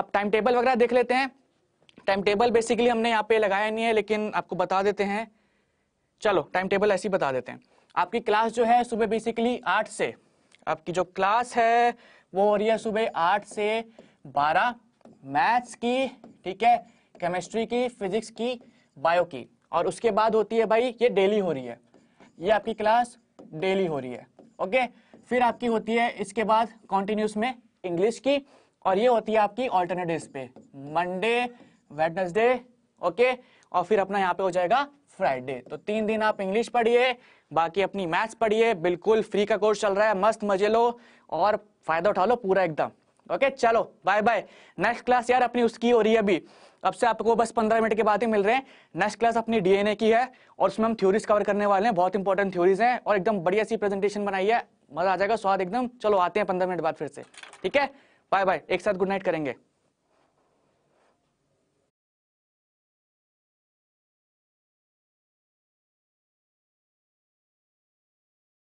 अब टाइम टेबल वगैरह देख लेते हैं टाइम टेबल बेसिकली हमने यहाँ पे लगाया नहीं है लेकिन आपको बता देते हैं चलो टाइम टेबल ऐसे ही बता देते हैं आपकी क्लास जो है सुबह बेसिकली आठ से आपकी जो क्लास है वो हो रही है सुबह आठ से बारह मैथ्स की ठीक है केमिस्ट्री की फिजिक्स की बायो की और उसके बाद होती है भाई ये डेली हो रही है ये आपकी क्लास डेली हो रही है ओके फिर आपकी होती है इसके बाद कॉन्टिन्यूस में इंग्लिश की और ये होती है आपकी ऑल्टरनेटिव पे मंडे वेडनेसडे ओके और फिर अपना यहाँ पे हो जाएगा फ्राइडे तो तीन दिन आप इंग्लिश पढ़िए बाकी अपनी मैथ्स पढ़िए बिल्कुल फ्री का कोर्स चल रहा है मस्त मजे लो और फायदा उठा लो पूरा एकदम ओके चलो बाय बाय नेक्स्ट क्लास यार अपनी उसकी हो रही है अभी अब से आपको बस पंद्रह मिनट के बाद ही मिल रहे हैं नेक्स्ट क्लास अपनी डीएनए की है और उसमें हम थ्योरीज कवर करने वाले हैं बहुत इंपॉर्टेंट थ्योरीज हैं और एकदम बढ़िया सी प्रेजेंटेशन बनाई है मजा आ जाएगा स्वाद एकदम चलो आते हैं पंद्रह मिनट बाद फिर से ठीक है बाय बाय एक साथ गुड नाइट करेंगे